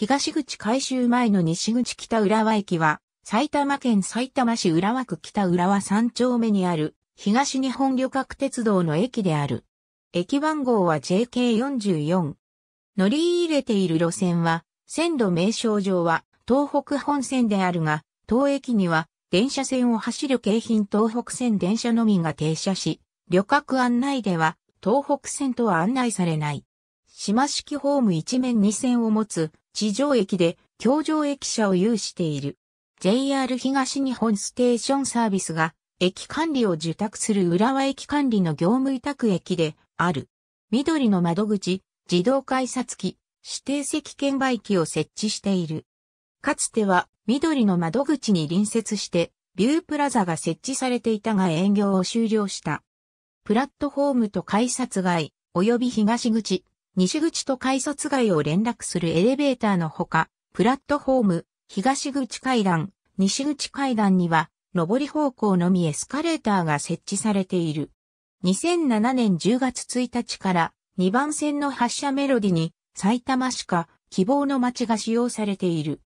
東口改修前の西口北浦和駅は、埼玉県埼玉市浦和区北浦和3丁目にある、東日本旅客鉄道の駅である。駅番号は JK44。乗り入れている路線は、線路名称上は東北本線であるが、当駅には電車線を走る京浜東北線電車のみが停車し、旅客案内では東北線とは案内されない。島式ホーム一面二線を持つ地上駅で京上駅舎を有している。JR 東日本ステーションサービスが駅管理を受託する浦和駅管理の業務委託駅である。緑の窓口、自動改札機、指定席券売機を設置している。かつては緑の窓口に隣接してビュープラザが設置されていたが営業を終了した。プラットホームと改札外、及び東口、西口と改札街を連絡するエレベーターのほか、プラットフォーム、東口階段、西口階段には、上り方向のみエスカレーターが設置されている。2007年10月1日から2番線の発車メロディに、埼玉市か希望の街が使用されている。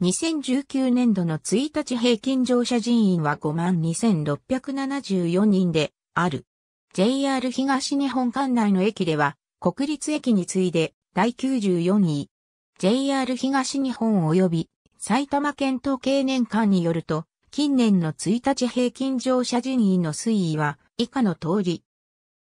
2019年度の1日平均乗車人員は52,674人である。JR 東日本管内の駅では国立駅に次いで第94位。JR 東日本及び埼玉県統計年間によると、近年の1日平均乗車人員の推移は以下の通り。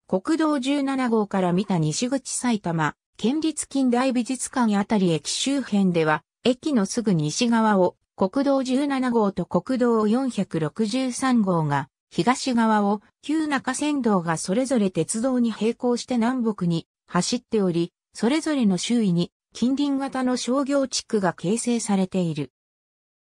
国道17号から見た西口埼玉、県立近代美術館あたり駅周辺では、駅のすぐ西側を国道17号と国道463号が、東側を旧中山道がそれぞれ鉄道に並行して南北に走っており、それぞれの周囲に近隣型の商業地区が形成されている。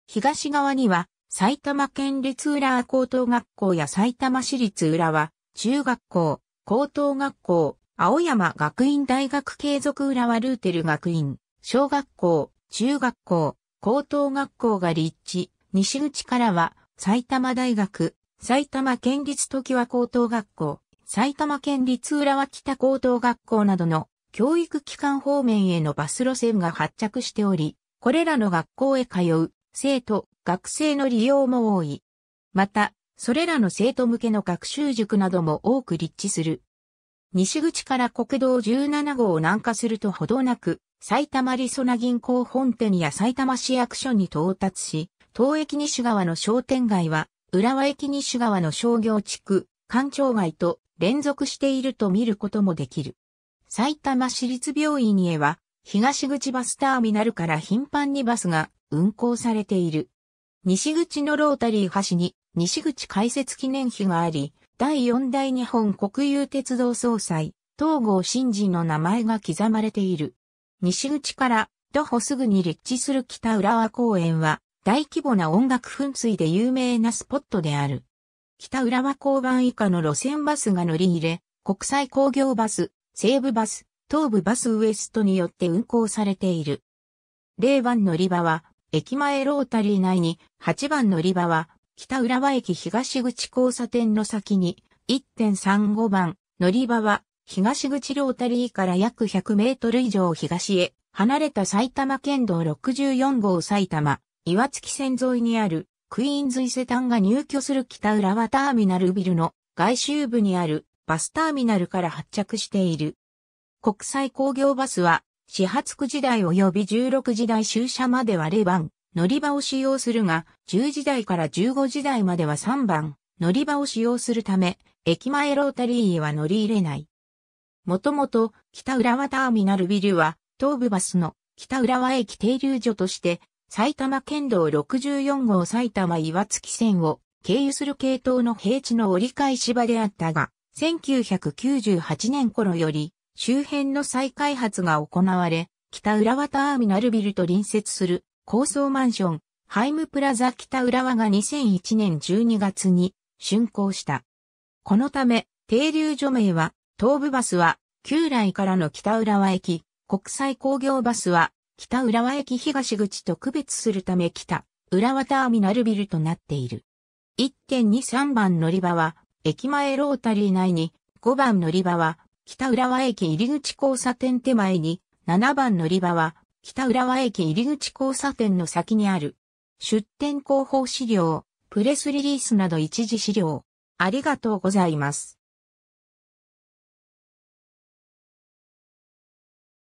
東側には埼玉県立浦和高等学校や埼玉市立浦和中学校、高等学校、青山学院大学継続浦和ルーテル学院、小学校、中学校、高等学校が立地、西口からは埼玉大学、埼玉県立時和高等学校、埼玉県立浦和北高等学校などの教育機関方面へのバス路線が発着しており、これらの学校へ通う生徒、学生の利用も多い。また、それらの生徒向けの学習塾なども多く立地する。西口から国道17号を南下するとほどなく、埼玉リソナ銀行本店や埼玉市役所に到達し、東駅西側の商店街は、浦和駅西側の商業地区、官庁街と連続していると見ることもできる。埼玉市立病院へは、東口バスターミナルから頻繁にバスが運行されている。西口のロータリー橋に西口開設記念碑があり、第4代日本国有鉄道総裁、東郷新人の名前が刻まれている。西口から徒歩すぐに立地する北浦和公園は、大規模な音楽噴水で有名なスポットである。北浦和交番以下の路線バスが乗り入れ、国際工業バス、西部バス、東部バスウエストによって運行されている。0番乗り場は、駅前ロータリー内に、8番乗り場は、北浦和駅東口交差点の先に、1.35番乗り場は、東口ロータリーから約100メートル以上東へ、離れた埼玉県道64号埼玉、岩月線沿いにあるクイーンズ伊勢丹が入居する北浦和ターミナルビルの外周部にあるバスターミナルから発着している。国際工業バスは、始発9時台及び16時台終車までは0番、乗り場を使用するが、10時台から15時台までは3番、乗り場を使用するため、駅前ロータリーは乗り入れない。もともと、北浦和ターミナルビルは、東武バスの北浦和駅停留所として埼玉県道64号埼玉岩槻線を経由する系統の平地の折り返し場であったが、1998年頃より周辺の再開発が行われ、北浦和ターミナルビルと隣接する高層マンション、ハイムプラザ北浦和が2001年12月に竣工した。このため、停留所名は、東武バスは、旧来からの北浦和駅、国際工業バスは、北浦和駅東口と区別するため北浦和ターミナルビルとなっている。1.23番乗り場は、駅前ロータリー内に、5番乗り場は、北浦和駅入口交差点手前に、7番乗り場は、北浦和駅入口交差点の先にある。出店広報資料、プレスリリースなど一時資料。ありがとうございます。